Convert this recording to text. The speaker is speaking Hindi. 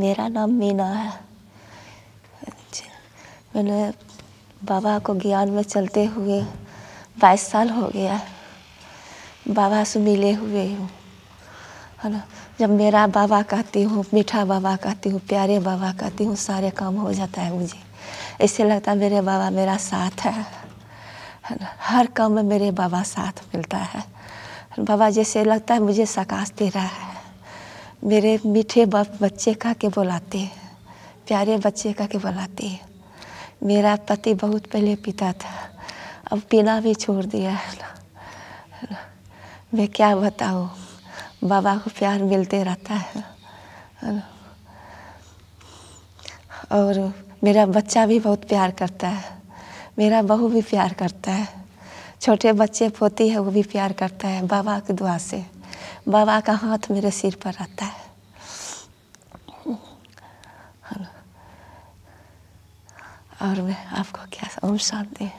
मेरा नाम मीना है मैंने बाबा को ज्ञान में चलते हुए बाईस साल हो गया बाबा से मिले हुए हूँ है ना जब मेरा बाबा कहती हूँ मीठा बाबा कहती हूँ प्यारे बाबा कहती हूँ सारे काम हो जाता है मुझे ऐसे लगता है मेरे बाबा मेरा साथ है हर काम में मेरे बाबा साथ मिलता है बाबा जैसे लगता है मुझे सकाश दे रहा है मेरे मीठे बच्चे का के बुलाते हैं प्यारे बच्चे का के बुलाते हैं मेरा पति बहुत पहले पीता था अब पीना भी छोड़ दिया है ना मैं क्या बताऊँ बाबा को प्यार मिलते रहता है और मेरा बच्चा भी बहुत प्यार करता है मेरा बहू भी प्यार करता है छोटे बच्चे पोती है वो भी प्यार करता है बाबा की दुआ से बाबा का हाथ मेरे सिर पर रहता है और मैं आपको क्या ओम शांति